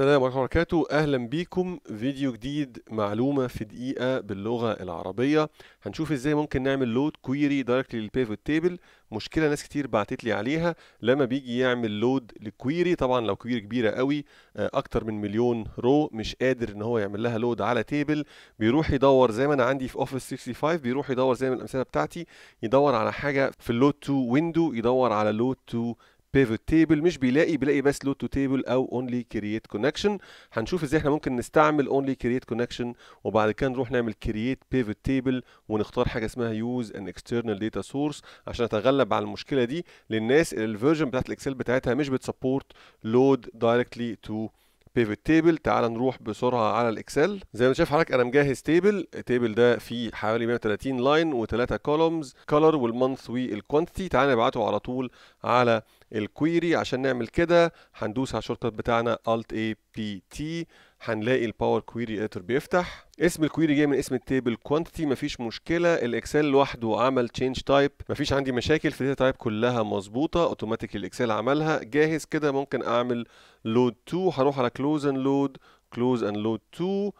السلام عليكم ورحمة الله وبركاته أهلا بيكم فيديو جديد معلومة في دقيقة باللغة العربية هنشوف ازاي ممكن نعمل لود كويري دايركتلي للبيفوت تيبل مشكلة ناس كتير بعتت لي عليها لما بيجي يعمل لود لكويري طبعا لو كويري كبيرة قوي آه، أكتر من مليون رو مش قادر إن هو يعمل لها لود على تيبل بيروح يدور زي ما أنا عندي في أوفيس 65 بيروح يدور زي ما الأمثلة بتاعتي يدور على حاجة في اللود تو ويندو يدور على لود تو بيفوت تيبل مش بيلاقي بيلاقي بس لود تو تيبل او اونلي كرييت كونكشن هنشوف ازاي احنا ممكن نستعمل اونلي كرييت كونكشن وبعد كده نروح نعمل كرييت بيفوت تيبل ونختار حاجه اسمها يوز ان اكسترنال داتا سورس عشان اتغلب على المشكله دي للناس اللي الفيرجن بتاعت الاكسل بتاعتها مش بتسبورت لود دايركتلي تو بيفت تيبل تعال نروح بسرعه على الاكسل زي ما شايف حضرتك انا مجهز تيبل التيبل ده فيه حوالي 130 لاين و3 كولومز كولر والمانث والكوانتيتي تعال نبعته على طول على الكويري عشان نعمل كده هندوس على الشورت بتاعنا Alt اي بي تي هنلاقي الباور كويري اديتور بيفتح اسم الكويري جاي من اسم التيبل كوانتيتي مفيش مشكله الاكسل لوحده عمل تشينج تايب مفيش عندي مشاكل في الداتا تايب كلها مظبوطه اوتوماتيك الاكسل عملها جاهز كده ممكن اعمل لود 2 هروح على كلوز اند لود كلوز اند لود 2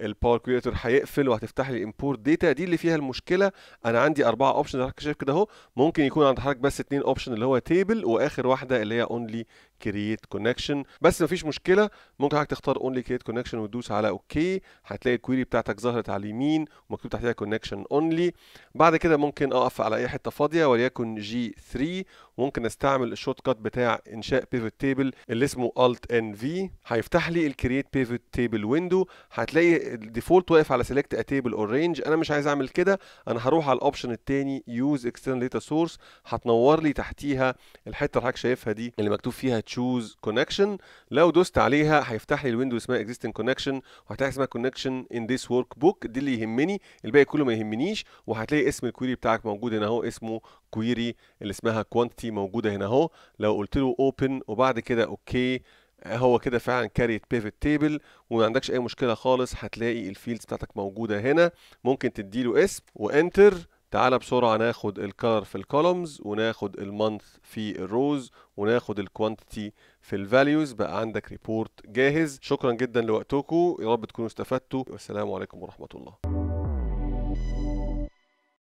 الباور كريتور هيقفل وهتفتح لي امبورت داتا دي اللي فيها المشكله انا عندي اربعه اوبشن حضرتك شايف كده اهو ممكن يكون عند حضرتك بس اتنين اوبشن اللي هو تيبل واخر واحده اللي هي اونلي كرييت كونكشن بس مفيش مشكله ممكن حضرتك تختار اونلي كرييت كونكشن وتدوس على اوكي هتلاقي الكويري بتاعتك ظهرت على اليمين ومكتوب تحتها كونكشن اونلي بعد كده ممكن اقف على اي حته فاضيه وليكن جي 3 ممكن استعمل الشورت كات بتاع انشاء بيفوت تيبل اللي اسمه Alt N V هيفتح لي الكرييت بيفوت تيبل ويندو هتلاقي الديفولت واقف على سيلكت ا تيبل اور رينج انا مش عايز اعمل كده انا هروح على الاوبشن الثاني يوز اكسترنال داتا سورس هتنور لي تحتيها الحته اللي حضرتك شايفها دي اللي مكتوب فيها تشوز كونكشن لو دوست عليها هيفتح لي الويندو اسمها اكزيستنج كونكشن وهتلاقي اسمها كونكشن ان ذيس ورك بوك دي اللي يهمني الباقي كله ما يهمنيش وهتلاقي اسم الكويري بتاعك موجود هنا اهو اسمه كويري اللي اسمها كوانتيتي موجوده هنا اهو لو قلت له اوبن وبعد كده اوكي هو كده فعلا كاريت بيفت تيبل وما عندكش اي مشكله خالص هتلاقي الفيلدز بتاعتك موجوده هنا ممكن تدي له اسم وانتر تعالى بسرعة ناخد الكلر في الكولومز وناخد المانث في الروز وناخد الكوانتيتي في الفاليوز بقى عندك ريبورت جاهز شكرا جدا لوقتكم يا رب تكونوا استفدتوا والسلام عليكم ورحمة الله